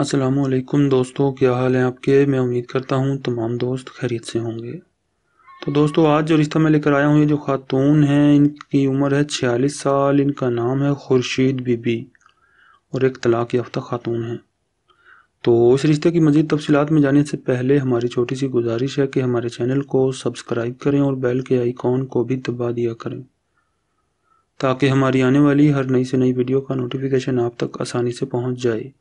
असलकुम दोस्तों क्या हाल है आपके मैं उम्मीद करता हूँ तमाम दोस्त खैरियत से होंगे तो दोस्तों आज जो रिश्ता मैं लेकर आया हूँ ये जो खातून है इनकी उम्र है छियालीस साल इनका नाम है खुर्शीद बीबी और एक तलाक याफ्ता खातून है तो इस रिश्ते की मज़ीद तफसीत में जाने से पहले हमारी छोटी सी गुजारिश है कि हमारे चैनल को सब्सक्राइब करें और बैल के आईकॉन को भी दबा दिया करें ताकि हमारी आने वाली हर नई से नई वीडियो का नोटिफिकेशन आप तक आसानी से पहुँच जाए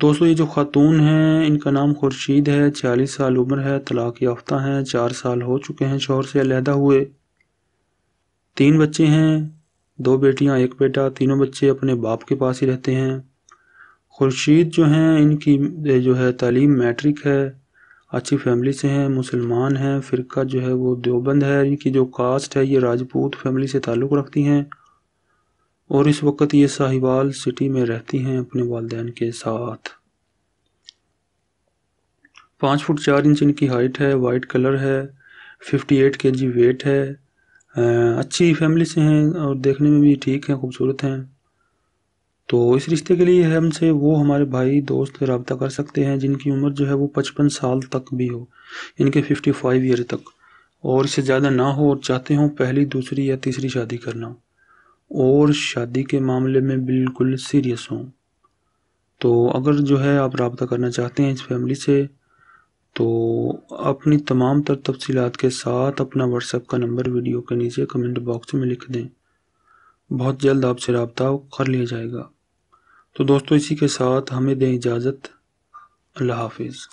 दोस्तों ये जो खातून हैं इनका नाम खुर्शीद है छियालीस साल उम्र है तलाक याफ्ता हैं चार साल हो चुके हैं शोहर से अलहदा हुए तीन बच्चे हैं दो बेटियां एक बेटा तीनों बच्चे अपने बाप के पास ही रहते हैं खुर्शीद जो हैं इनकी जो है तालीम मैट्रिक है अच्छी फैमिली से हैं मुसलमान हैं फ़िरका जो है वो देवबंद है इनकी जो कास्ट है ये राजपूत फैमिली से ताल्लुक़ रखती हैं और इस वक्त ये साहिवाल सिटी में रहती हैं अपने वालदेन के साथ पाँच फुट चार इंच इनकी हाइट है वाइट कलर है fifty eight K G wait है अच्छी फैमिली से हैं और देखने में भी ठीक हैं खूबसूरत हैं तो इस रिश्ते के लिए हमसे वो हमारे भाई दोस्त रबता कर सकते हैं जिनकी उम्र जो है वो पचपन साल तक भी हो इनके फिफ्टी फाइव ईयर तक और इससे ज़्यादा ना हो और चाहते हों पहली दूसरी या तीसरी शादी करना और शादी के मामले में बिल्कुल सीरियस हों तो अगर जो है आप रबता करना चाहते हैं इस फैमिली से तो अपनी तमाम तर तफसीत के साथ अपना व्हाट्सएप का नंबर वीडियो के नीचे कमेंट बॉक्स में लिख दें बहुत जल्द आपसे रबता कर लिया जाएगा तो दोस्तों इसी के साथ हमें दें इजाज़त अल्लाह हाफिज़